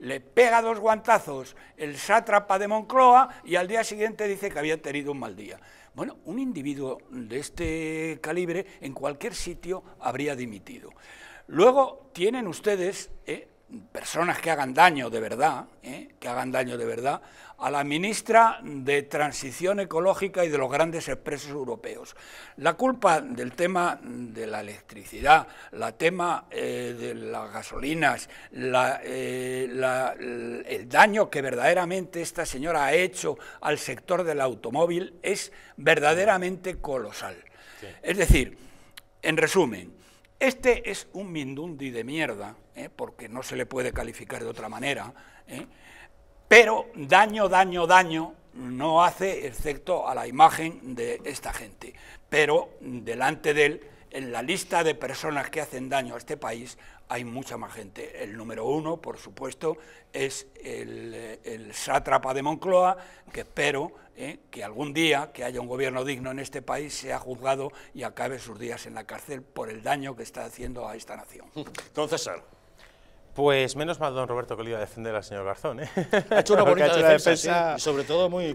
le pega dos guantazos el sátrapa de Moncloa y al día siguiente dice que había tenido un mal día. Bueno, un individuo de este calibre en cualquier sitio habría dimitido. Luego tienen ustedes eh, personas que hagan daño de verdad, eh, hagan daño de verdad, a la ministra de Transición Ecológica y de los grandes expresos europeos. La culpa del tema de la electricidad, la tema eh, de las gasolinas, eh, el daño que verdaderamente esta señora ha hecho al sector del automóvil es verdaderamente colosal. Es decir, en resumen, este es un mindundi de mierda, ¿eh? porque no se le puede calificar de otra manera, pero daño, daño, daño no hace excepto a la imagen de esta gente. Pero delante de él, en la lista de personas que hacen daño a este país, hay mucha más gente. El número uno, por supuesto, es el, eh, sátrapa de Moncloa, que espero eh, que algún día que haya un gobierno digno en este país sea juzgado y acabe sus días en la cárcel por el daño que está haciendo a esta nación. Entonces, pues menos mal don Roberto que le iba a defender al señor Garzón. ¿eh? Ha hecho una bonita defensa, y sobre todo muy